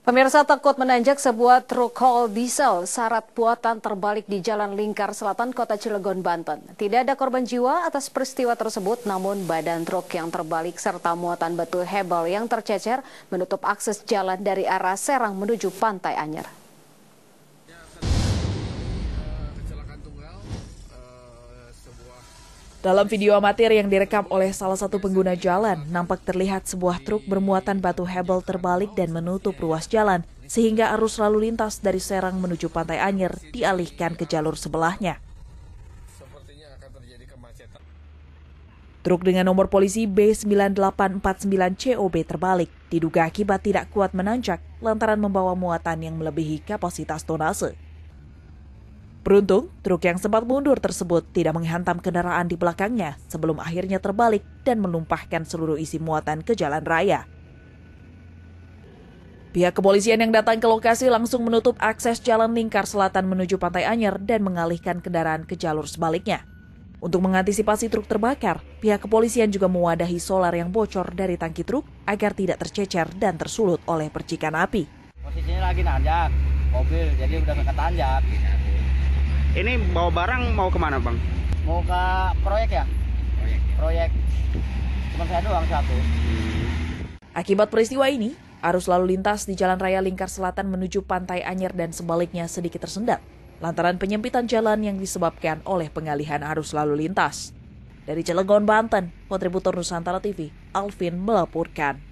Pemirsa takut menanjak sebuah truk haul diesel syarat buatan terbalik di Jalan Lingkar Selatan Kota Cilegon, Banten. Tidak ada korban jiwa atas peristiwa tersebut, namun badan truk yang terbalik serta muatan batu hebel yang tercecer menutup akses jalan dari arah Serang menuju Pantai Anyer. Dalam video amatir yang direkam oleh salah satu pengguna jalan, nampak terlihat sebuah truk bermuatan batu hebel terbalik dan menutup ruas jalan, sehingga arus lalu lintas dari Serang menuju Pantai Anyer dialihkan ke jalur sebelahnya. Truk dengan nomor polisi B9849COB terbalik, diduga akibat tidak kuat menanjak lantaran membawa muatan yang melebihi kapasitas tonase. Beruntung, truk yang sempat mundur tersebut tidak menghantam kendaraan di belakangnya sebelum akhirnya terbalik dan menumpahkan seluruh isi muatan ke jalan raya. Pihak kepolisian yang datang ke lokasi langsung menutup akses jalan lingkar selatan menuju Pantai Anyer dan mengalihkan kendaraan ke jalur sebaliknya. Untuk mengantisipasi truk terbakar, pihak kepolisian juga mewadahi solar yang bocor dari tangki truk agar tidak tercecer dan tersulut oleh percikan api. Posisinya lagi nanjak mobil, jadi udah tanjak. Ini bawa barang mau kemana bang? Mau ke proyek ya? Proyek. Ya. Proyek. Cuma saya doang satu. Hmm. Akibat peristiwa ini, arus lalu lintas di Jalan Raya Lingkar Selatan menuju Pantai Anyer dan sebaliknya sedikit tersendat lantaran penyempitan jalan yang disebabkan oleh pengalihan arus lalu lintas. Dari Cilegon, Banten, kontributor Nusantara TV, Alvin melaporkan.